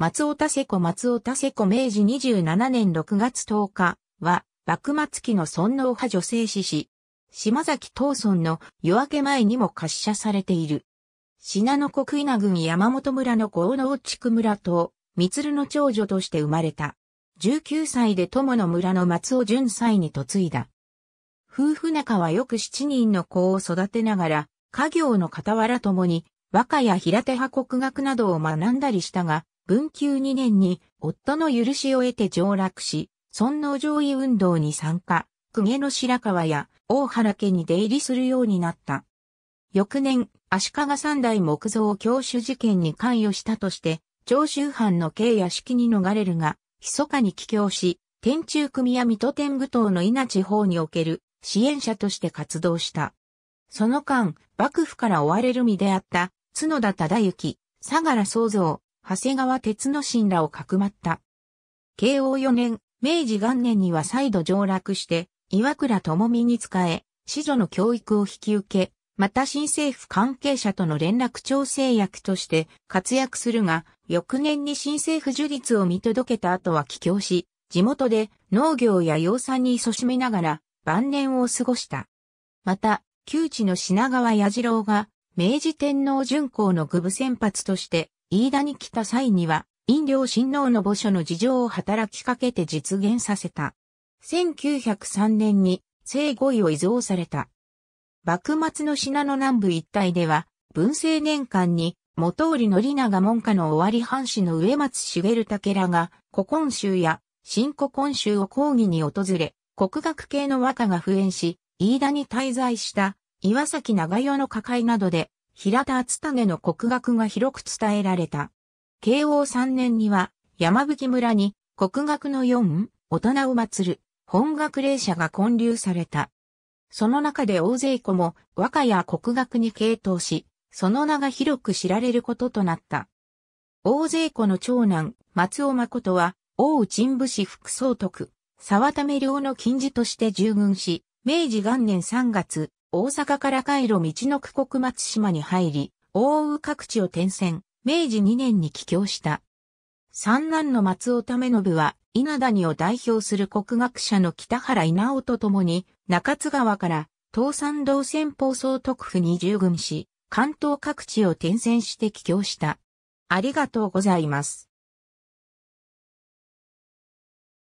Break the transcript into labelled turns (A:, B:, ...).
A: 松尾田瀬子松尾田瀬子明治27年6月10日は、幕末期の尊王派女性史師。島崎東村の夜明け前にも滑車されている。品野国稲郡山本村の豪農地区村と、三鶴の長女として生まれた。19歳で友の村の松尾純歳に嫁いだ。夫婦仲はよく7人の子を育てながら、家業の傍らともに、和歌や平手派国学などを学んだりしたが、文久2年に夫の許しを得て上洛し、尊皇攘夷運動に参加、公家の白川や大原家に出入りするようになった。翌年、足利三代木造教主事件に関与したとして、長州藩の刑や式に逃れるが、密かに帰郷し、天中組や水戸天武党の稲地方における支援者として活動した。その間、幕府から追われる身であった、角田忠之、相良創造、長谷川鉄之進らをかくまった。慶応4年、明治元年には再度上洛して、岩倉智美に仕え、子女の教育を引き受け、また新政府関係者との連絡調整役として活躍するが、翌年に新政府樹立を見届けた後は帰郷し、地元で農業や養蚕に勤しめながら晩年を過ごした。また、旧知の品川弥次郎が明治天皇巡行の具部先発として飯田に来た際には、飲料親王の墓所の事情を働きかけて実現させた。1903年に聖5位を遺贈された。幕末の品の南部一帯では、文政年間に元織宣長門下の終わり藩士の植松茂武らが、古今州や新古今州を講義に訪れ、国学系の和歌が復縁し、飯田に滞在した岩崎長代の家会などで平田厚胤の国学が広く伝えられた。慶応3年には山吹村に国学の四大人を祀る本学霊社が建立された。その中で大勢子も和歌や国学に傾倒し、その名が広く知られることとなった。大勢子の長男、松尾誠は、王陳武士副総督、沢為領の近字として従軍し、明治元年3月、大阪から海路道の区国松島に入り、大宇各地を転戦、明治2年に帰郷した。三男の松尾為信は、稲谷を代表する国学者の北原稲尾と共に、中津川から東山道線放総督府に従軍し、関東各地を転戦して帰郷した。ありがとうございます。